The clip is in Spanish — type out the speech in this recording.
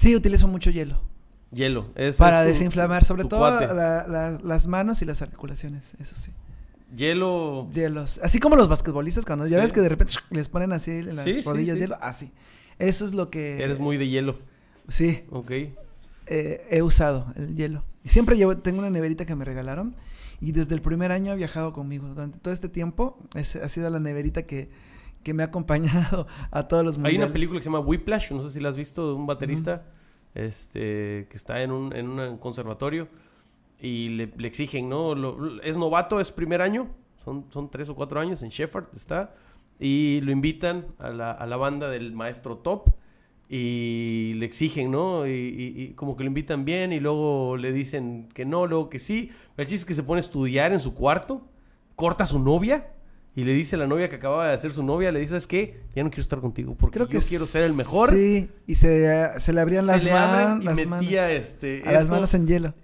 Sí, utilizo mucho hielo. Hielo. Es, para desinflamar, sobre todo las manos y las articulaciones, eso sí. Hielo. Hielos. Así como los basquetbolistas, cuando ya ves que de repente les ponen así las rodillas de hielo, así. Eso es lo que. Eres muy de hielo. Sí. Ok. Eh, he usado el hielo. Y siempre llevo, tengo una neverita que me regalaron y desde el primer año he viajado conmigo. Durante todo este tiempo ha sido la neverita que que me ha acompañado a todos los mundiales. Hay una película que se llama Whiplash, no sé si la has visto, de un baterista este, que está en un, conservatorio y le, exigen, ¿no? es novato, es primer año, son, son tres o cuatro años, en Shefford está, y lo invitan a la, banda del maestro Top y le exigen, ¿no? Y, y, como que lo invitan bien y luego le dicen que no, luego que sí. El chiste es que se pone a estudiar en su cuarto, corta a su novia y le dice a la novia que acababa de ser su novia, le dice, es que ya no quiero estar contigo porque Creo yo quiero ser el mejor. Sí, y se, le abrían las, las manos. y metía este... las manos en hielo.